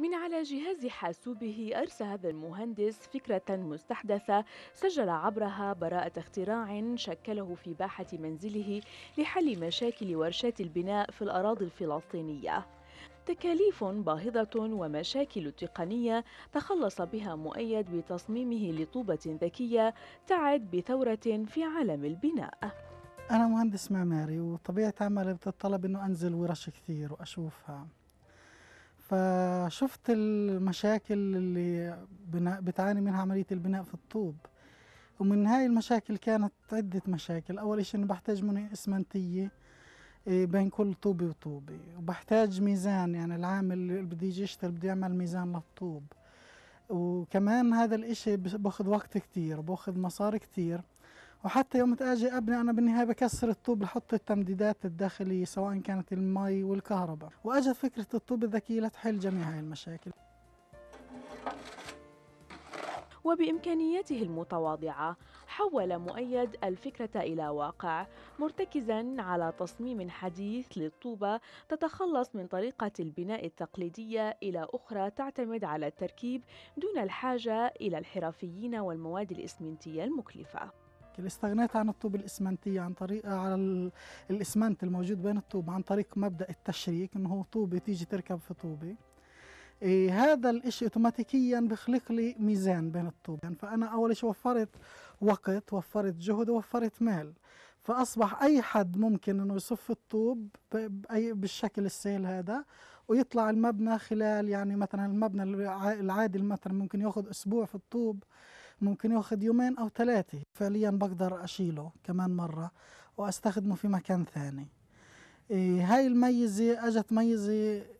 من على جهاز حاسوبه أرسى هذا المهندس فكرة مستحدثة سجل عبرها براءة اختراع شكله في باحة منزله لحل مشاكل ورشات البناء في الأراضي الفلسطينية. تكاليف باهظة ومشاكل تقنية تخلص بها مؤيد بتصميمه لطوبة ذكية تعد بثورة في عالم البناء. أنا مهندس معماري وطبيعة عملي بتطلب إنه أنزل ورش كثير وأشوفها. فشفت المشاكل اللي بتعاني منها عملية البناء في الطوب ومن هاي المشاكل كانت عدة مشاكل أول إشي إنه بحتاج مني إسمنتية إيه، بين كل طوبة وطوبة وبحتاج ميزان يعني العامل اللي بده يجي يشتغل بده يعمل ميزان للطوب وكمان هذا الإشي باخذ وقت كتير باخذ مصاري كتير وحتى يوم اجي ابني انا بالنهايه بكسر الطوب لحط التمديدات الداخليه سواء كانت المي والكهرباء واجت فكره الطوب الذكي لتحل جميع هاي المشاكل وبامكانياته المتواضعه حول مؤيد الفكره الى واقع مرتكزا على تصميم حديث للطوبه تتخلص من طريقه البناء التقليديه الى اخرى تعتمد على التركيب دون الحاجه الى الحرفيين والمواد الاسمنتيه المكلفه استغنيت عن الطوب الإسمنتية عن طريق آه، على الإسمنت الموجود بين الطوب عن طريق مبدأ التشريك إنه هو طوبة تيجي تركب في طوبة إيه هذا الإشي أوتوماتيكيا بخلق لي ميزان بين الطوب يعني فأنا أول شيء وفرت وقت وفرت جهد وفرت مال فأصبح أي حد ممكن أنه يصف الطوب بأي بالشكل السهل هذا ويطلع المبنى خلال يعني مثلا المبنى العادي مثلا ممكن ياخذ أسبوع في الطوب ممكن ياخذ يومين أو ثلاثة فعليا بقدر أشيله كمان مرة وأستخدمه في مكان ثاني إيه، هاي الميزة أجت ميزة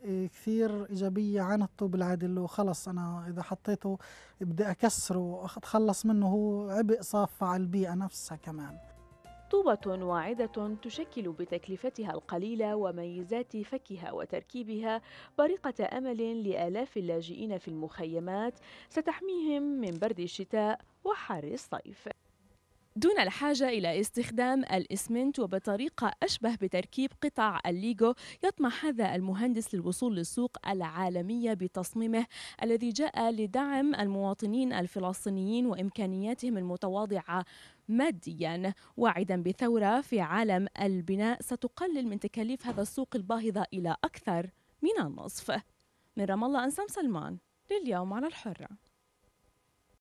إيه، كثير إيجابية عن الطوب العادي اللي خلص أنا إذا حطيته بدي أكسره وأتخلص منه هو عبء صافة على البيئة نفسها كمان طوبة واعدة تشكل بتكلفتها القليلة وميزات فكها وتركيبها بريقة أمل لآلاف اللاجئين في المخيمات ستحميهم من برد الشتاء وحر الصيف دون الحاجة إلى استخدام الإسمنت وبطريقة أشبه بتركيب قطع الليجو يطمح هذا المهندس للوصول للسوق العالمية بتصميمه الذي جاء لدعم المواطنين الفلسطينيين وإمكانياتهم المتواضعة ماديا واعدا بثورة في عالم البناء ستقلل من تكاليف هذا السوق الباهظة إلى أكثر من النصف من رام الله أنسام سلمان لليوم على الحرة